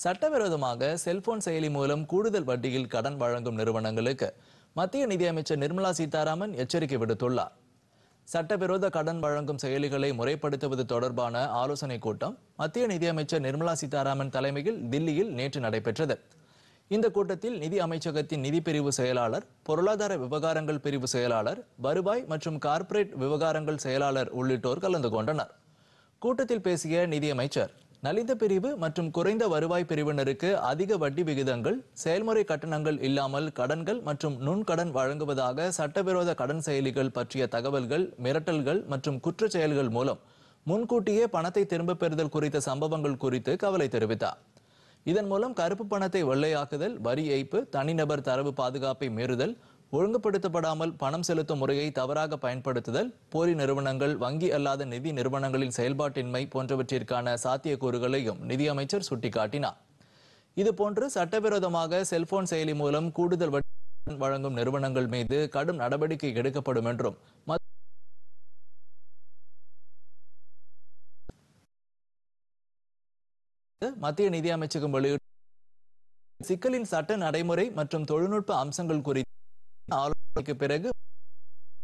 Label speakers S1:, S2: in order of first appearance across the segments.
S1: சட்டவிரோதமாக செல்போன் செயலி மூலம் கூடுதல் வட்டியில் கடன் வழங்கும் நிறுவனங்களுக்கு மத்திய நிதியமைச்சர் நிர்மலா சீதாராமன் எச்சரிக்கை விடுத்துள்ளார் சட்டவிரோத கடன் வழங்கும் செயலிகளை முறைப்படுத்துவது தொடர்பான ஆலோசனைக் கூட்டம் மத்திய நிதியமைச்சர் நிர்மலா சீதாராமன் தலைமையில் தில்லியில் நேற்று நடைபெற்றது இந்த கூட்டத்தில் நிதி அமைச்சகத்தின் நிதி பிரிவு செயலாளர் பொருளாதார விவகாரங்கள் பிரிவு செயலாளர் வருவாய் மற்றும் கார்ப்பரேட் விவகாரங்கள் செயலாளர் உள்ளிட்டோர் கலந்து கொண்டனர் கூட்டத்தில் பேசிய நிதியமைச்சர் நலிந்த பிரிவு மற்றும் குறைந்த வருவாய் பிரிவினருக்கு அதிக வட்டி விகிதங்கள் செயல்முறை கட்டணங்கள் இல்லாமல் கடன்கள் மற்றும் நுண்கடன் வழங்குவதாக சட்டவிரோத கடன் செயலிகள் பற்றிய தகவல்கள் மிரட்டல்கள் மற்றும் குற்றச்செயல்கள் செயல்கள் மூலம் முன்கூட்டியே பணத்தை திரும்பப் பெறுதல் குறித்த சம்பவங்கள் குறித்து கவலை தெரிவித்தார் இதன் மூலம் கருப்பு பணத்தை வெள்ளையாக்குதல் வரி ஏய்ப்பு தனிநபர் தரவு பாதுகாப்பை மீறுதல் ஒழுங்குபடுத்தப்படாமல் பணம் செலுத்தும் முறையை தவறாக பயன்படுத்துதல் போலி நிறுவனங்கள் வங்கி அல்லாத நிதி நிறுவனங்களின் செயல்பாட்டின்மை போன்றவற்றிற்கான சாத்தியக்கூறுகளையும் நிதியமைச்சர் சுட்டிக்காட்டினார் இதுபோன்று சட்டவிரோதமாக செல்போன் செயலி மூலம் கூடுதல் வட்டி வழங்கும் நிறுவனங்கள் மீது கடும் நடவடிக்கை எடுக்கப்படும் என்றும் மத்திய நிதியமைச்சகம் வெளியிட்ட சிக்கலின் சட்ட நடைமுறை மற்றும் தொழில்நுட்ப அம்சங்கள் குறித்து ஆலோசனைக்கு பிறகு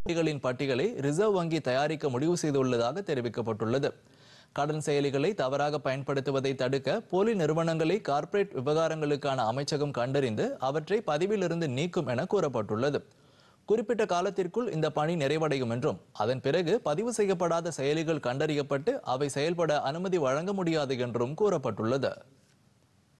S1: வங்கிகளின் பட்டியலை ரிசர்வ் வங்கி தயாரிக்க முடிவு செய்துள்ளதாக தெரிவிக்கப்பட்டுள்ளது கடன் செயலிகளை தவறாக பயன்படுத்துவதை தடுக்க போலி நிறுவனங்களை கார்ப்பரேட் விவகாரங்களுக்கான அமைச்சகம் கண்டறிந்து அவற்றை பதிவிலிருந்து நீக்கும் என கூறப்பட்டுள்ளது குறிப்பிட்ட காலத்திற்குள் இந்த பணி நிறைவடையும் என்றும் அதன் பிறகு பதிவு செய்யப்படாத செயலிகள் கண்டறியப்பட்டு அவை செயல்பட அனுமதி வழங்க முடியாது என்றும் கூறப்பட்டுள்ளது